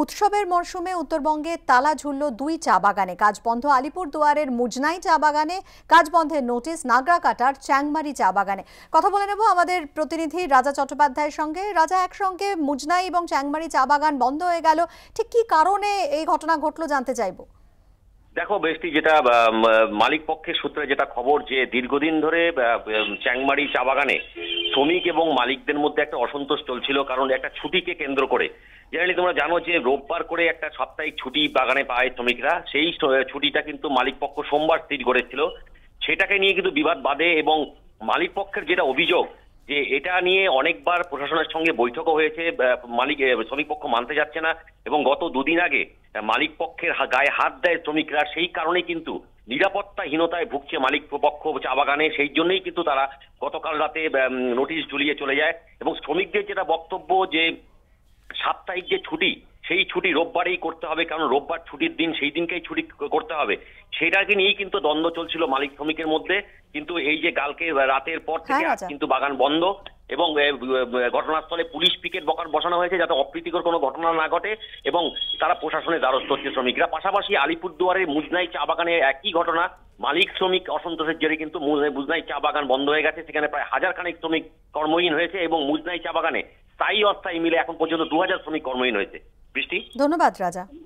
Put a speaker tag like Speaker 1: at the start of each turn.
Speaker 1: উৎসবের মরশুমে উত্তরবঙ্গে তালা ঝুলল দুই চা বাগানে কাজ বন্ধ আলিপুর দুয়ারের মুজনাই চা বাগানে কাজ বন্ধের নোটিশ নাগরাকাটার চ্যাংমারি চা বাগানে কথা বলে নেব আমাদের প্রতিনিধি রাজা চট্টোপাধ্যায়ের সঙ্গে রাজা একসঙ্গে মুজনাই এবং চ্যাংমারি চা বাগান বন্ধ হয়ে গেল ঠিক কি কারণে এই ঘটনা ঘটলো জানতে চাইবো
Speaker 2: দেখো বেশি যেটা মালিক পক্ষের সূত্রে যেটা খবর যে দীর্ঘদিন ধরে চ্যাংমারি চা বাগানে শ্রমিক এবং মালিকদের মধ্যে একটা অসন্তোষ চলছিল কারণ একটা ছুটিকে কেন্দ্র করে জেনারেলি তোমরা জানো যে রোববার করে একটা সাপ্তাহিক ছুটি বাগানে পায় শ্রমিকরা সেই ছুটিটা কিন্তু মালিক পক্ষ সোমবার স্থির করেছিল সেটাকে নিয়ে কিন্তু বিবাদ বাদে এবং মালিক পক্ষের যেটা অভিযোগ যে এটা নিয়ে অনেকবার প্রশাসনের সঙ্গে বৈঠকও হয়েছে মালিক শ্রমিক পক্ষ মানতে যাচ্ছে না এবং গত দুদিন আগে মালিক পক্ষের গায়ে হাত দেয় শ্রমিকরা সেই কারণে কিন্তু নিরাপত্তাহীনতায় ভুগছে মালিক পক্ষ চা বাগানে সেই জন্যই কিন্তু তারা গতকাল রাতে নোটিশ ঝুলিয়ে চলে যায় এবং শ্রমিকদের যেটা বক্তব্য যে সাপ্তাহিক যে ছুটি সেই ছুটি রোববারেই করতে হবে কারণ রোববার ছুটির দিন সেই দিনকেই ছুটি করতে হবে সেটাকে নিয়েই কিন্তু দ্বন্দ্ব চলছিল মালিক শ্রমিকের মধ্যে কিন্তু এই যে কালকে রাতের পর হ্যাঁ, থেকে কিন্তু বাগান বন্ধ এবং ঘটনাস্থলে পুলিশ পিকেট বকার বসানো হয়েছে যাতে অপ্রীতিকর কোনো ঘটনা না ঘটে এবং তারা প্রশাসনের দ্বারস্থ হচ্ছে শ্রমিকরা পাশাপাশি আলিপুরদুয়ারের মুজনাই চা বাগানে একই ঘটনা মালিক শ্রমিক অসন্তোষের জেরে কিন্তু মুজনাই চা বাগান বন্ধ হয়ে গেছে সেখানে প্রায় হাজার খানেক শ্রমিক কর্মহীন হয়েছে এবং মুজনাই চা বাগানে স্থায়ী অস্থায়ী মিলে এখন পর্যন্ত দু হাজার শ্রমিক কর্মহীন হয়েছে বৃষ্টি
Speaker 1: ধন্যবাদ রাজা